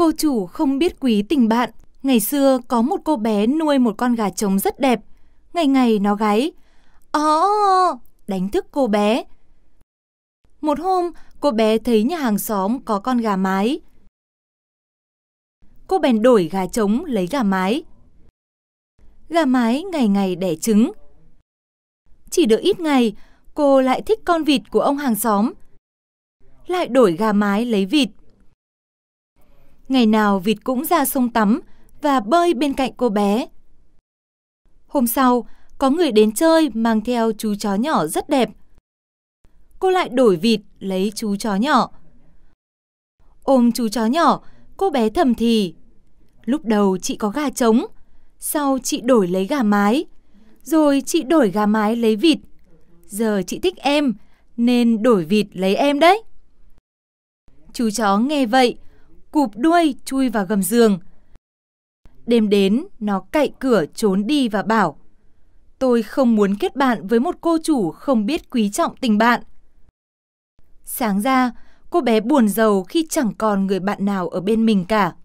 Cô chủ không biết quý tình bạn. Ngày xưa có một cô bé nuôi một con gà trống rất đẹp. Ngày ngày nó gáy. Ó, ờ, oh! đánh thức cô bé. Một hôm, cô bé thấy nhà hàng xóm có con gà mái. Cô bèn đổi gà trống lấy gà mái. Gà mái ngày ngày đẻ trứng. Chỉ được ít ngày, cô lại thích con vịt của ông hàng xóm. Lại đổi gà mái lấy vịt. Ngày nào vịt cũng ra sông tắm và bơi bên cạnh cô bé. Hôm sau, có người đến chơi mang theo chú chó nhỏ rất đẹp. Cô lại đổi vịt lấy chú chó nhỏ. Ôm chú chó nhỏ, cô bé thầm thì. Lúc đầu chị có gà trống, sau chị đổi lấy gà mái, rồi chị đổi gà mái lấy vịt. Giờ chị thích em, nên đổi vịt lấy em đấy. Chú chó nghe vậy, cụp đuôi chui vào gầm giường. Đêm đến, nó cậy cửa trốn đi và bảo Tôi không muốn kết bạn với một cô chủ không biết quý trọng tình bạn. Sáng ra, cô bé buồn giàu khi chẳng còn người bạn nào ở bên mình cả.